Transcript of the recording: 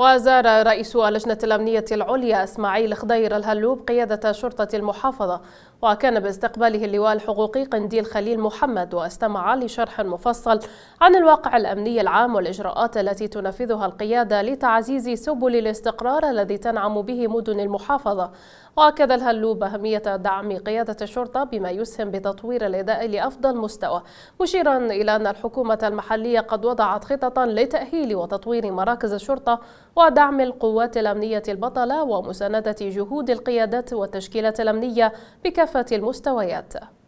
وزار رئيس اللجنة الأمنية العليا إسماعيل خضير الهلوب قيادة شرطة المحافظة وكان باستقباله اللواء الحقوقي قنديل خليل محمد واستمع لشرح مفصل عن الواقع الأمني العام والإجراءات التي تنفذها القيادة لتعزيز سبل الاستقرار الذي تنعم به مدن المحافظة وأكد الهلوب أهمية دعم قيادة الشرطة بما يسهم بتطوير الأداء لأفضل مستوى مشيرا إلى أن الحكومة المحلية قد وضعت خططا لتأهيل وتطوير مراكز الشرطة ودعم القوات الأمنية البطلة ومساندة جهود القيادات والتشكيلات الأمنية بكافة المستويات